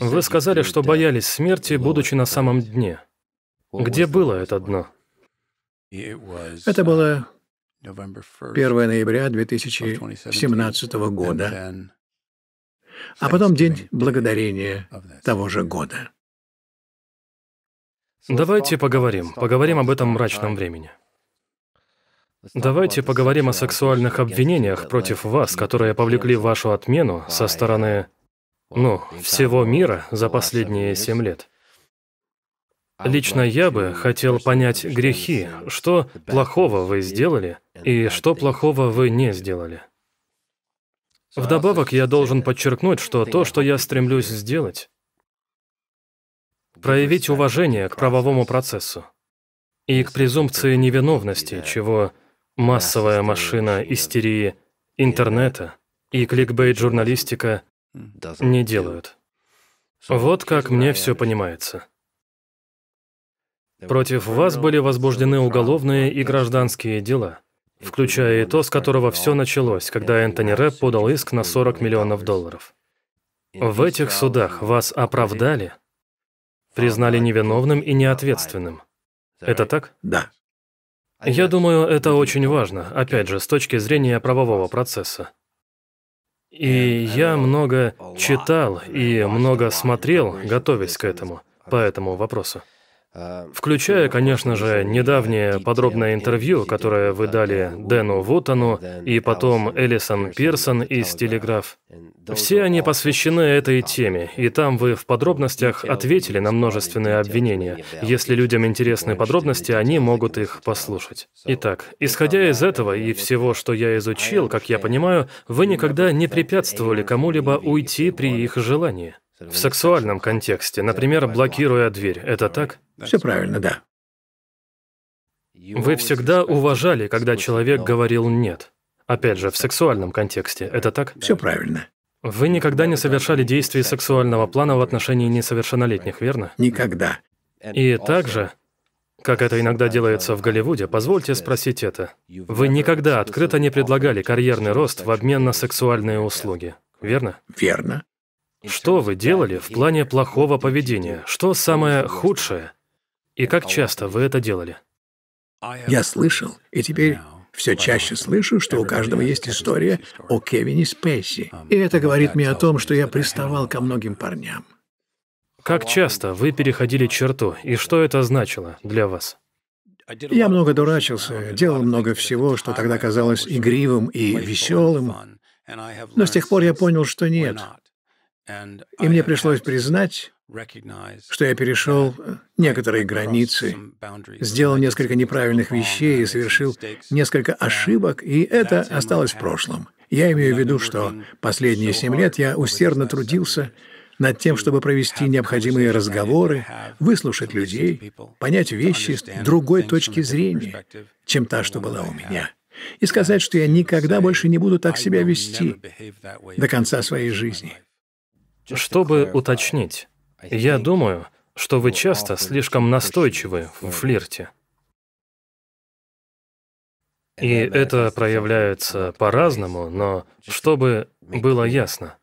Вы сказали, что боялись смерти, будучи на самом дне. Где было это дно? Это было 1 uh, ноября 2017 года, а потом День Благодарения того же года. Давайте поговорим, поговорим об этом мрачном времени. Давайте поговорим о сексуальных обвинениях против вас, которые повлекли вашу отмену со стороны ну, ну всего мира за последние семь лет. Лично я бы хотел понять грехи, что плохого вы сделали и что плохого вы не сделали. Вдобавок я должен подчеркнуть, что то, что я стремлюсь сделать, проявить уважение к правовому процессу и к презумпции невиновности, чего массовая машина истерии интернета и кликбейт-журналистика не делают. Вот как мне все понимается. Против вас были возбуждены уголовные и гражданские дела, включая и то, с которого все началось, когда Энтони Рэп подал иск на 40 миллионов долларов. В этих судах вас оправдали, признали невиновным и неответственным. Это так? Да. Я думаю, это очень важно, опять же, с точки зрения правового процесса. И я много читал и много смотрел, готовясь к этому, по этому вопросу. Включая, конечно же, недавнее подробное интервью, которое вы дали Дэну Вотону и потом Элисон Пирсон из «Телеграф». Все они посвящены этой теме, и там вы в подробностях ответили на множественные обвинения. Если людям интересны подробности, они могут их послушать. Итак, исходя из этого и всего, что я изучил, как я понимаю, вы никогда не препятствовали кому-либо уйти при их желании. В сексуальном контексте, например, блокируя дверь, это так? Все правильно, да. Вы всегда уважали, когда человек говорил «нет». Опять же, в сексуальном контексте, это так? Все правильно. Вы никогда не совершали действий сексуального плана в отношении несовершеннолетних, верно? Никогда. И также, как это иногда делается в Голливуде, позвольте спросить это. Вы никогда открыто не предлагали карьерный рост в обмен на сексуальные услуги, верно? Верно. Что вы делали в плане плохого поведения? Что самое худшее? И как часто вы это делали? Я слышал, и теперь все чаще слышу, что у каждого есть история о Кевине Спейси. И это говорит мне о том, что я приставал ко многим парням. Как часто вы переходили черту, и что это значило для вас? Я много дурачился, делал много всего, что тогда казалось игривым и веселым, но с тех пор я понял, что нет. И мне пришлось признать, что я перешел э, некоторые границы, сделал несколько неправильных вещей и совершил несколько ошибок, и это осталось в прошлом. Я имею в виду, что последние семь лет я усердно трудился над тем, чтобы провести необходимые разговоры, выслушать людей, понять вещи с другой точки зрения, чем та, что была у меня и сказать, что я никогда больше не буду так себя вести до конца своей жизни. Чтобы уточнить, я думаю, что вы часто слишком настойчивы в флирте. И это проявляется по-разному, но чтобы было ясно.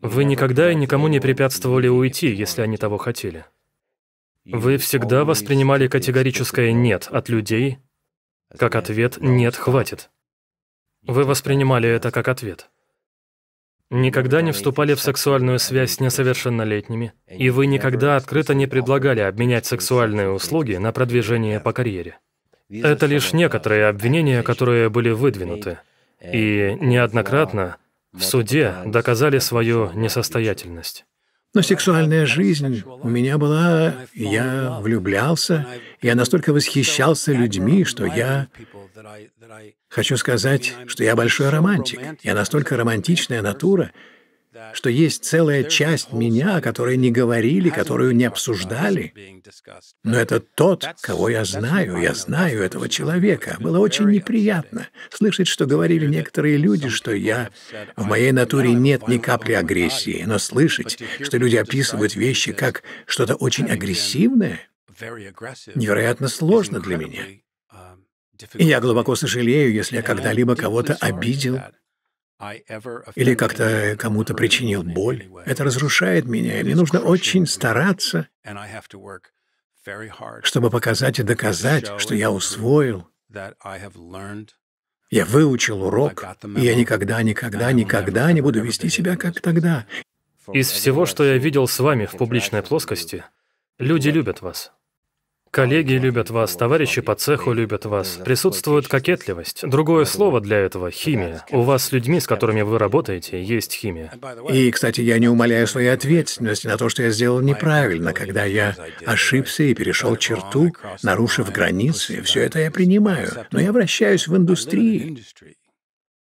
Вы никогда и никому не препятствовали уйти, если они того хотели. Вы всегда воспринимали категорическое «нет» от людей, как ответ «нет, хватит». Вы воспринимали это как ответ никогда не вступали в сексуальную связь с несовершеннолетними, и вы никогда открыто не предлагали обменять сексуальные услуги на продвижение по карьере. Это лишь некоторые обвинения, которые были выдвинуты, и неоднократно в суде доказали свою несостоятельность. Но сексуальная жизнь у меня была, я влюблялся, я настолько восхищался людьми, что я... Хочу сказать, что я большой романтик. Я настолько романтичная натура, что есть целая часть меня, о которой не говорили, которую не обсуждали. Но это тот, кого я знаю, я знаю этого человека. Было очень неприятно слышать, что говорили некоторые люди, что я... В моей натуре нет ни капли агрессии, но слышать, что люди описывают вещи как что-то очень агрессивное, невероятно сложно для меня. И я глубоко сожалею, если я когда-либо кого-то обидел или как-то э, кому-то причинил боль. Это разрушает меня, и мне нужно очень стараться, чтобы показать и доказать, что я усвоил, я выучил урок, и я никогда, никогда, никогда не буду вести себя как тогда. Из всего, что я видел с вами в публичной плоскости, люди любят вас. Коллеги любят вас, товарищи по цеху любят вас. Присутствует кокетливость. Другое слово для этого — химия. У вас с людьми, с которыми вы работаете, есть химия. И, кстати, я не умоляю своей ответственности на то, что я сделал неправильно, когда я ошибся и перешел черту, нарушив границы. Все это я принимаю. Но я вращаюсь в индустрии,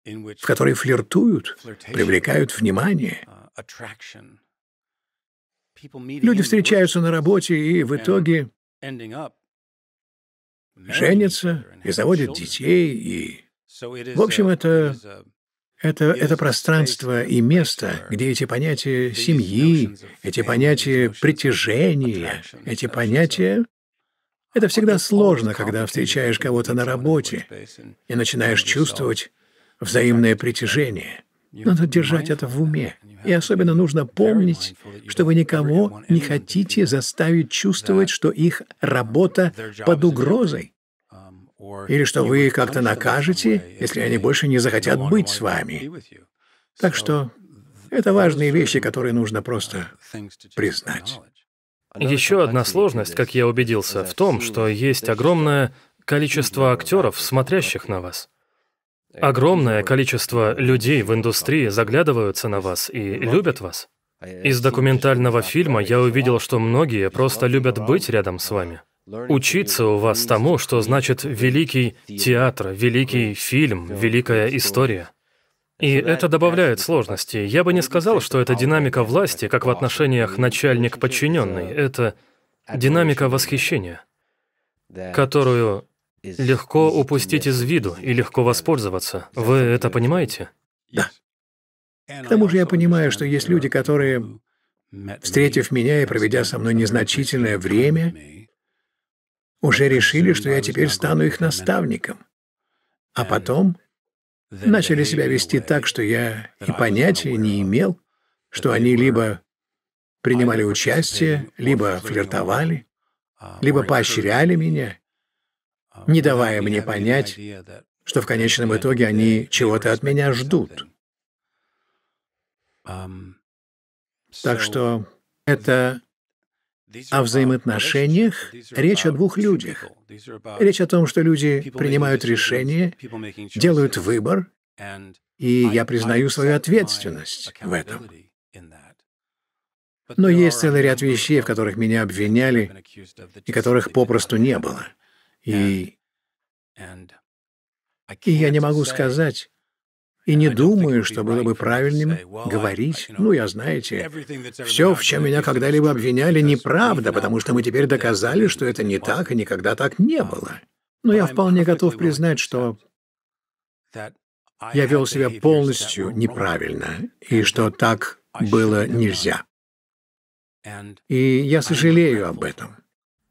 в которой флиртуют, привлекают внимание. Люди встречаются на работе и в итоге женится и заводит детей, и... В общем, это, это, это пространство и место, где эти понятия семьи, эти понятия притяжения, эти понятия... Это всегда сложно, когда встречаешь кого-то на работе и начинаешь чувствовать взаимное притяжение. Надо держать это в уме. И особенно нужно помнить, что вы никого не хотите заставить чувствовать, что их работа под угрозой. Или что вы как-то накажете, если они больше не захотят быть с вами. Так что это важные вещи, которые нужно просто признать. Еще одна сложность, как я убедился, в том, что есть огромное количество актеров, смотрящих на вас. Огромное количество людей в индустрии заглядываются на вас и любят вас. Из документального фильма я увидел, что многие просто любят быть рядом с вами. Учиться у вас тому, что значит великий театр, великий фильм, великая история. И это добавляет сложности. Я бы не сказал, что это динамика власти, как в отношениях начальник-подчиненный. Это динамика восхищения, которую легко упустить из виду и легко воспользоваться. Вы это понимаете? Да. К тому же я понимаю, что есть люди, которые, встретив меня и проведя со мной незначительное время, уже решили, что я теперь стану их наставником. А потом начали себя вести так, что я и понятия не имел, что они либо принимали участие, либо флиртовали, либо поощряли меня а не давая мне понять, что в конечном итоге они чего-то от меня ждут. Так что это о взаимоотношениях речь о двух людях. Речь о том, что люди принимают решения, делают выбор, и я признаю свою ответственность в этом. Но есть целый ряд вещей, в которых меня обвиняли и которых попросту не было — и, и я не могу сказать, и не думаю, что было бы правильным говорить, ну, я знаете, все, в чем меня когда-либо обвиняли, неправда, потому что мы теперь доказали, что это не так и никогда так не um, было. Но я вполне готов признать, что я вел себя полностью неправильно и что так было нельзя. И я сожалею об этом.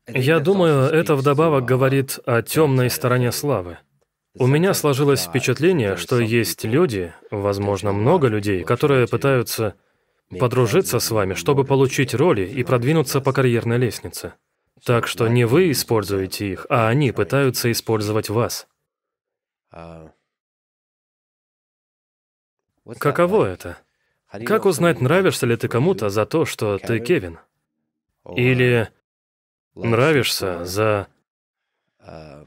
Я думаю, это вдобавок говорит о темной стороне славы. У меня сложилось впечатление, что есть люди, возможно, много людей, которые пытаются подружиться с вами, чтобы получить роли и продвинуться по карьерной лестнице. Так что не вы используете их, а они пытаются использовать вас. А, Каково это? Как узнать, нравишься ли ты кому-то за то, что ты Кевин? Или нравишься за... Uh,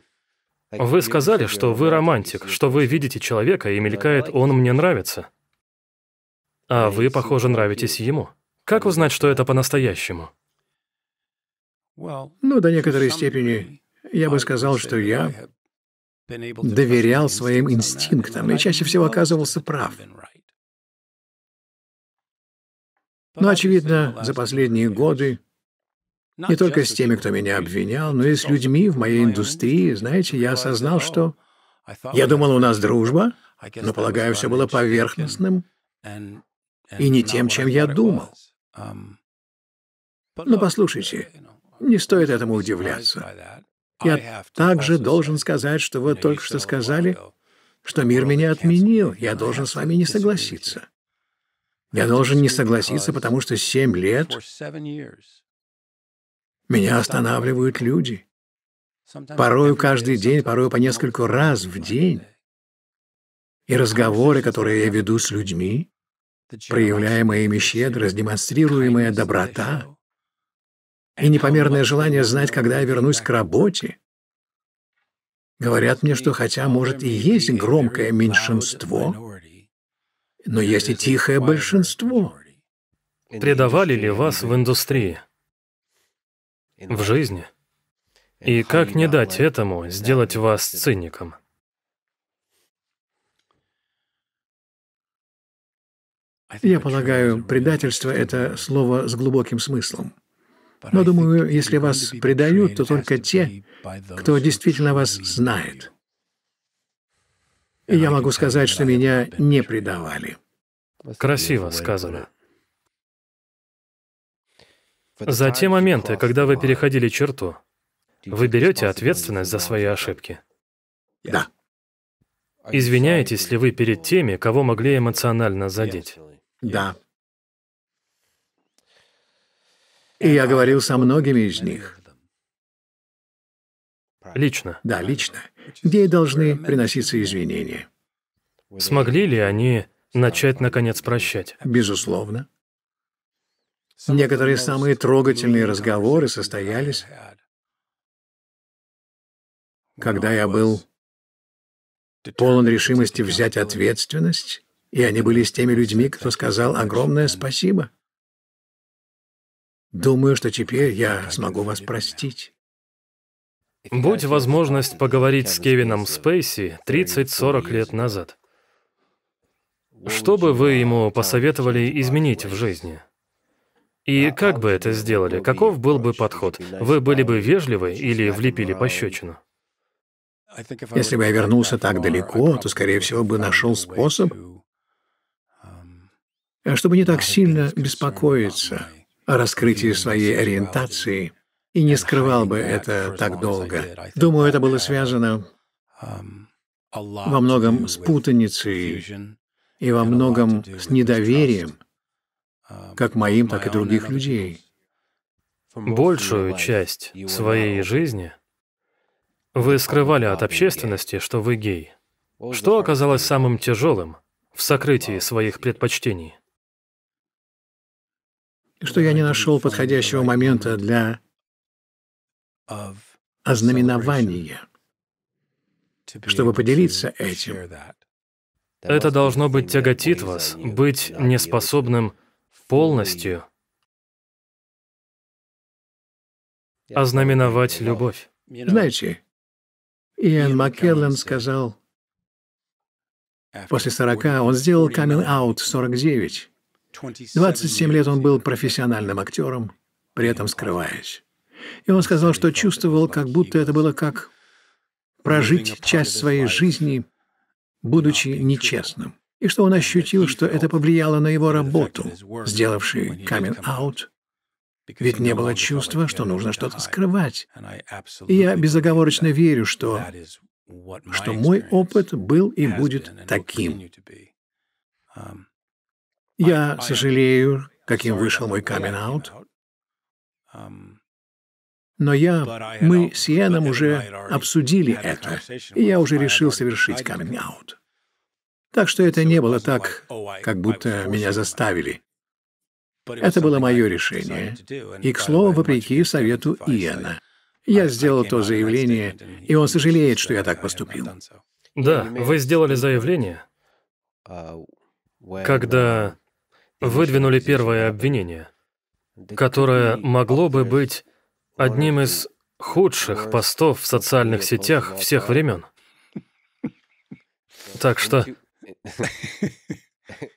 вы сказали, что вы романтик, что вы видите человека и мелькает «он мне нравится». А вы, похоже, нравитесь ему. Как узнать, что это по-настоящему? Ну, до некоторой степени я бы сказал, что я доверял своим инстинктам и чаще всего оказывался прав. Но, очевидно, за последние годы не только с теми, кто меня обвинял, но и с людьми в моей индустрии. Знаете, я осознал, что... Я думал, у нас дружба, но, полагаю, все было поверхностным и не тем, чем я думал. Но послушайте, не стоит этому удивляться. Я также должен сказать, что вы только что сказали, что мир меня отменил. Я должен с вами не согласиться. Я должен не согласиться, потому что семь лет меня останавливают люди. Порою каждый день, порою по нескольку раз в день. И разговоры, которые я веду с людьми, проявляемая ими щедрость, демонстрируемая доброта и непомерное желание знать, когда я вернусь к работе. Говорят мне, что хотя, может, и есть громкое меньшинство, но есть и тихое большинство. Предавали ли вас в индустрии? в жизни. И как не дать этому сделать вас циником? Я полагаю, предательство — это слово с глубоким смыслом. Но думаю, если вас предают, то только те, кто действительно вас знает. И я могу сказать, что меня не предавали. Красиво сказано. За те моменты, когда вы переходили черту, вы берете ответственность за свои ошибки? Да. А Извиняетесь ли вы перед теми, кого могли эмоционально задеть? Да. И я говорил со многими из них. Лично? Да, лично. Ей должны приноситься извинения. Смогли ли они начать, наконец, прощать? Безусловно. Некоторые самые трогательные разговоры состоялись, когда я был полон решимости взять ответственность, и они были с теми людьми, кто сказал огромное спасибо. Думаю, что теперь я смогу вас простить. Будь возможность поговорить с Кевином Спейси 30-40 лет назад, что бы вы ему посоветовали изменить в жизни? И а как бы это сделали? Каков был бы подход? Вы были бы вежливы или влепили пощечину? Если бы я вернулся так далеко, то, скорее всего, бы нашел способ, um, э, чтобы не так сильно беспокоиться о раскрытии своей ориентации и не скрывал бы это так долго. Думаю, это было связано um, во многом с путаницей и во многом с недоверием как моим, так и других людей. Большую часть своей жизни вы скрывали от общественности, что вы гей. Что оказалось самым тяжелым в сокрытии своих предпочтений? Что я не нашел подходящего момента для ознаменования, чтобы поделиться этим. Это должно быть тяготит вас, быть неспособным полностью ознаменовать любовь. Знаете, Иэн Маккеллен сказал, после 40 он сделал камин-аут 49. 27 лет он был профессиональным актером, при этом скрываясь. И он сказал, что чувствовал, как будто это было как прожить часть своей жизни, будучи нечестным и что он ощутил, что это повлияло на его работу, сделавший камин-аут, ведь не было чувства, что нужно что-то скрывать. И я безоговорочно верю, что, что мой опыт был и будет таким. Я сожалею, каким вышел мой камин-аут, но я, мы с Яном уже обсудили это, и я уже решил совершить камин-аут. Так что это не было так, как будто меня заставили. Это было мое решение. И, к слову, вопреки совету Иэна. Я сделал то заявление, и он сожалеет, что я так поступил. Да, вы сделали заявление, uh, когда uh, выдвинули первое обвинение, которое могло бы быть одним из худших постов в социальных сетях всех uh, времен. Так что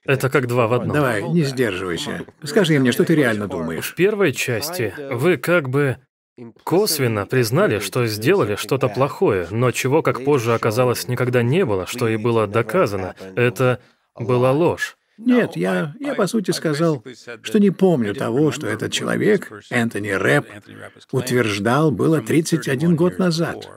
Это как два в одном. Давай, не сдерживайся. Скажи мне, что ты реально думаешь. В первой части вы как бы косвенно признали, что сделали что-то плохое, но чего, как позже оказалось, никогда не было, что и было доказано. Это была ложь. Нет, я, я по сути сказал, что не помню того, что этот человек, Энтони Рэп, утверждал было 31 год назад.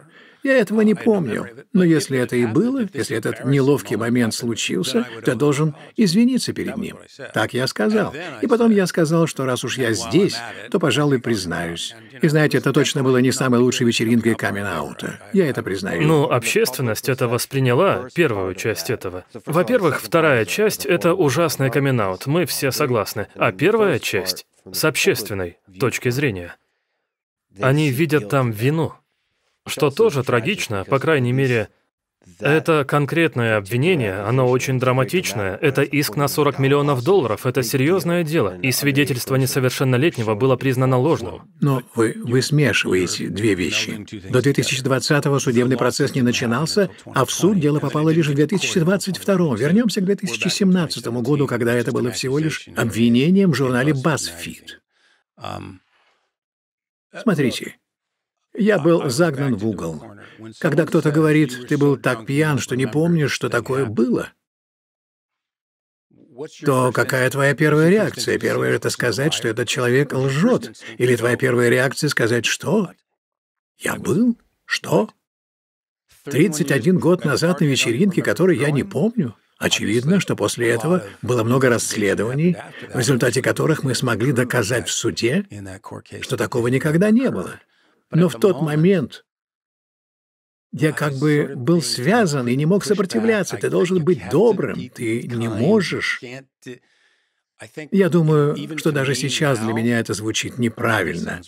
Я этого не помню. Но если это и было, если этот неловкий момент случился, ты должен извиниться перед ним. Так я сказал. И потом я сказал, что раз уж я здесь, то, пожалуй, признаюсь. И знаете, это точно было не самой лучшей вечеринкой камин-аута. Я это признаю. Ну, общественность это восприняла, первую часть этого. Во-первых, вторая часть — это ужасный камин -аут. мы все согласны. А первая часть — с общественной точки зрения. Они видят там вину. Что тоже трагично, по крайней мере, это конкретное обвинение, оно очень драматичное. Это иск на 40 миллионов долларов, это серьезное дело. И свидетельство несовершеннолетнего было признано ложным. Но вы, вы смешиваете две вещи. До 2020-го судебный процесс не начинался, а в суд дело попало лишь в 2022 Вернемся к 2017 году, когда это было всего лишь обвинением в журнале BuzzFeed. Смотрите, я был загнан в угол. Когда кто-то говорит, ты был так пьян, что не помнишь, что такое было, то какая твоя первая реакция? Первое это сказать, что этот человек лжет. Или твоя первая реакция — сказать, что? Я был? Что? 31 год назад на вечеринке, которую я не помню. Очевидно, что после этого было много расследований, в результате которых мы смогли доказать в суде, что такого никогда не было. Но в тот момент я а как бы был связан и не мог сопротивляться. Ты должен быть добрым, ты не можешь. Я думаю, что даже сейчас для меня это звучит неправильно.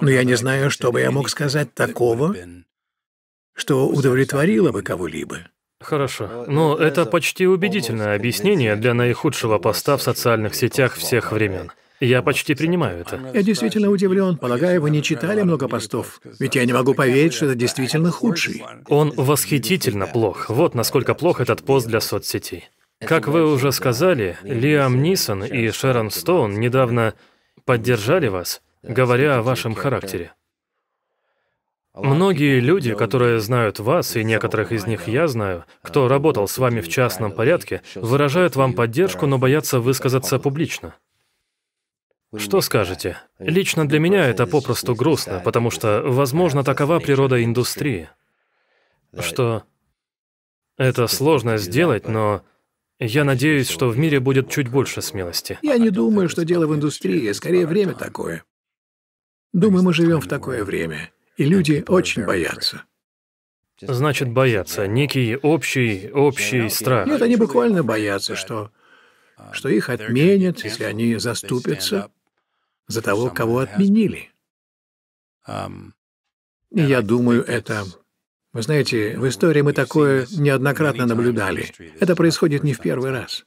Но я не знаю, что бы я мог сказать такого, что удовлетворило бы кого-либо. Хорошо. Но это почти убедительное объяснение для наихудшего поста в социальных сетях всех времен. Я почти принимаю это. Я действительно удивлен. Полагаю, вы не читали много постов. Ведь я не могу поверить, что это действительно худший. Он восхитительно плох. Вот насколько плох этот пост для соцсетей. Как вы уже сказали, Лиам Нисон и Шерон Стоун недавно поддержали вас, говоря о вашем характере. Многие люди, которые знают вас, и некоторых из них я знаю, кто работал с вами в частном порядке, выражают вам поддержку, но боятся высказаться публично. Что скажете? Лично для меня это попросту грустно, потому что, возможно, такова природа индустрии, что это сложно сделать, но я надеюсь, что в мире будет чуть больше смелости. Я не думаю, что дело в индустрии, скорее время такое. Думаю, мы живем в такое время, и люди очень боятся. Значит, боятся. Некий общий, общий страх. Нет, они буквально боятся, что, что их отменят, если они заступятся за того, кого отменили. Я думаю, это... Вы знаете, в истории мы такое неоднократно наблюдали. Это происходит не в первый раз.